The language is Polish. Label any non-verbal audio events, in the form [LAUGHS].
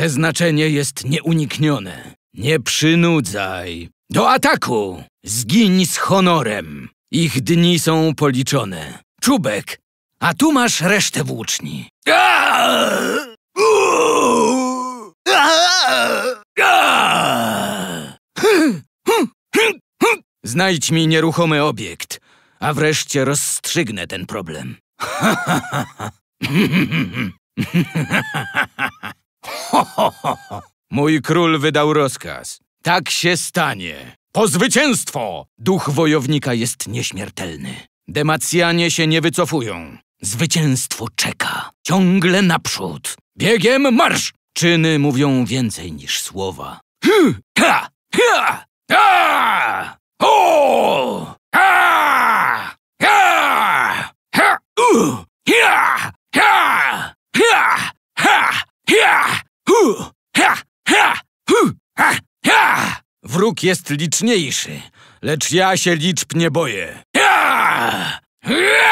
przeznaczenie jest nieuniknione. Nie przynudzaj. Do ataku! Zgiń z honorem. Ich dni są policzone. Czubek, a tu masz resztę włóczni. Znajdź mi nieruchomy obiekt, a wreszcie rozstrzygnę ten problem. [LAUGHS] Mój król wydał rozkaz. Tak się stanie. Po zwycięstwo! Duch wojownika jest nieśmiertelny. Demacjanie się nie wycofują. Zwycięstwo czeka. Ciągle naprzód. Biegiem marsz! Czyny mówią więcej niż słowa. Hy, ha! Ha! Ha! O! Ha! Ha! Ha! Ha! Ha! Ha! Ha! Hu! Ha! Ha! Wróg jest liczniejszy, lecz ja się liczb nie boję. Ha! Ha!